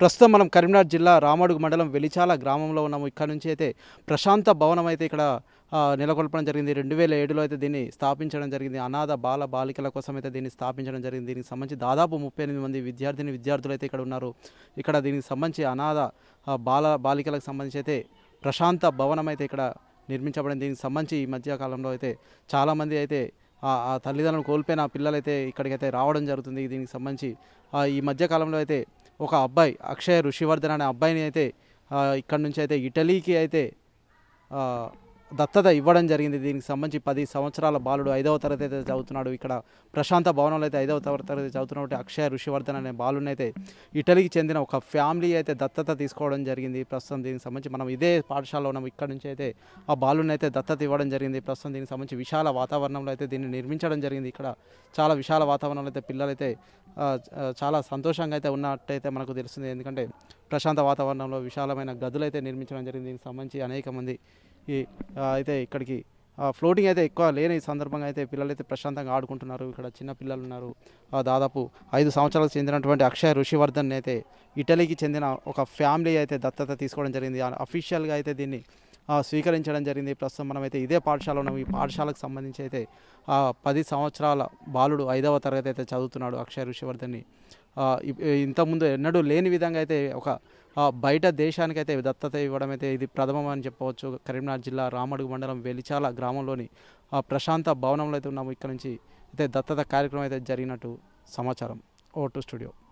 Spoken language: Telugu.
ప్రస్తుతం మనం కరీంనగర్ జిల్లా రామడుగు మండలం వెలిచాల గ్రామంలో ఉన్నాము ఇక్కడ నుంచి అయితే ప్రశాంత భవనం అయితే ఇక్కడ నెలకొల్పడం జరిగింది రెండు వేల ఏడులో అయితే దీన్ని స్థాపించడం జరిగింది అనాథ బాల బాలికల కోసం అయితే దీన్ని స్థాపించడం జరిగింది దీనికి సంబంధించి దాదాపు ముప్పై ఎనిమిది మంది విద్యార్థిని విద్యార్థులు అయితే ఇక్కడ ఉన్నారు ఇక్కడ దీనికి సంబంధించి అనాథ బాల బాలికలకు సంబంధించి అయితే ప్రశాంత భవనం అయితే ఇక్కడ నిర్మించబడింది దీనికి సంబంధించి ఈ మధ్యకాలంలో అయితే చాలామంది అయితే ఆ తల్లిదండ్రులను కోల్పోయిన పిల్లలైతే ఇక్కడికైతే రావడం జరుగుతుంది దీనికి సంబంధించి ఈ మధ్యకాలంలో అయితే ఒక అబ్బాయి అక్షయ్ ఋషివర్ధన్ అనే అబ్బాయిని అయితే ఇక్కడ నుంచి అయితే ఇటలీకి అయితే దత్తత ఇవ్వడం జరిగింది దీనికి సంబంధించి పది సంవత్సరాల బాలుడు ఐదవ తరగతి అయితే చదువుతున్నాడు ఇక్కడ ప్రశాంత భవనంలో అయితే ఐదవ తరగతి చదువుతున్నటువంటి అక్షయ ఋషివర్ధన్ అనే బాలుని అయితే ఇటలీకి చెందిన ఒక ఫ్యామిలీ అయితే దత్తత తీసుకోవడం జరిగింది ప్రస్తుతం దీనికి సంబంధించి మనం ఇదే పాఠశాలలో ఉన్నాం ఇక్కడ నుంచి అయితే ఆ బాలుని అయితే దత్తత ఇవ్వడం జరిగింది ప్రస్తుతం దీనికి సంబంధించి విశాల వాతావరణంలో అయితే దీన్ని నిర్మించడం జరిగింది ఇక్కడ చాలా విశాల వాతావరణంలో అయితే పిల్లలైతే చాలా సంతోషంగా అయితే ఉన్నట్టయితే మనకు తెలుస్తుంది ఎందుకంటే ప్రశాంత వాతావరణంలో విశాలమైన గదులు అయితే నిర్మించడం జరిగింది దీనికి సంబంధించి అనేక మంది ఈ అయితే ఇక్కడికి ఫ్లోటింగ్ అయితే ఎక్కువ లేని సందర్భంగా అయితే పిల్లలు అయితే ప్రశాంతంగా ఆడుకుంటున్నారు ఇక్కడ చిన్న పిల్లలు ఉన్నారు దాదాపు ఐదు సంవత్సరాలకు చెందినటువంటి అక్షయ ఋషివర్ధన్ అయితే ఇటలీకి చెందిన ఒక ఫ్యామిలీ అయితే దత్తత తీసుకోవడం జరిగింది అఫీషియల్గా అయితే దీన్ని స్వీకరించడం జరిగింది ప్రస్తుతం మనమైతే ఇదే పాఠశాల ఉన్నాం ఈ పాఠశాలకు సంబంధించి అయితే పది సంవత్సరాల బాలుడు ఐదవ తరగతి అయితే చదువుతున్నాడు అక్షయ ఋషివర్ధన్ని ఇంతకుముందు ఎన్నడూ లేని విధంగా అయితే ఒక బయట దేశానికి అయితే దత్తత ఇవ్వడం అయితే ఇది ప్రథమం అని చెప్పవచ్చు కరీంనగర్ జిల్లా రామడుగు మండలం వెలిచాల గ్రామంలోని ప్రశాంత భవనంలో అయితే ఉన్నాము ఇక్కడ నుంచి అయితే దత్తత కార్యక్రమం అయితే జరిగినట్టు సమాచారం ఓ టు స్టూడియో